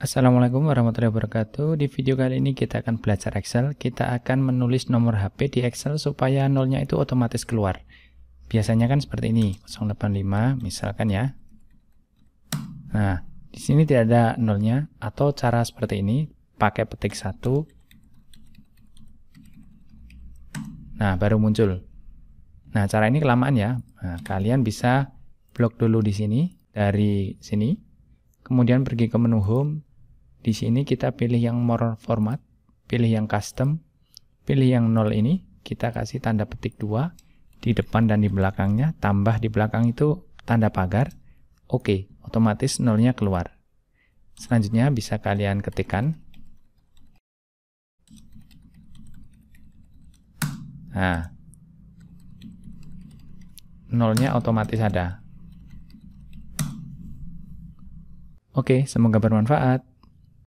Assalamualaikum warahmatullahi wabarakatuh Di video kali ini kita akan belajar Excel Kita akan menulis nomor HP di Excel supaya nolnya itu otomatis keluar Biasanya kan seperti ini 085 misalkan ya Nah di sini tidak ada nolnya Atau cara seperti ini Pakai petik 1 Nah baru muncul Nah cara ini kelamaan ya Nah kalian bisa blok dulu di sini Dari sini Kemudian pergi ke menu home di sini kita pilih yang more format, pilih yang custom, pilih yang nol ini, kita kasih tanda petik 2 di depan dan di belakangnya, tambah di belakang itu tanda pagar. Oke, otomatis nolnya keluar. Selanjutnya bisa kalian ketikkan. Nah, nolnya otomatis ada. Oke, semoga bermanfaat.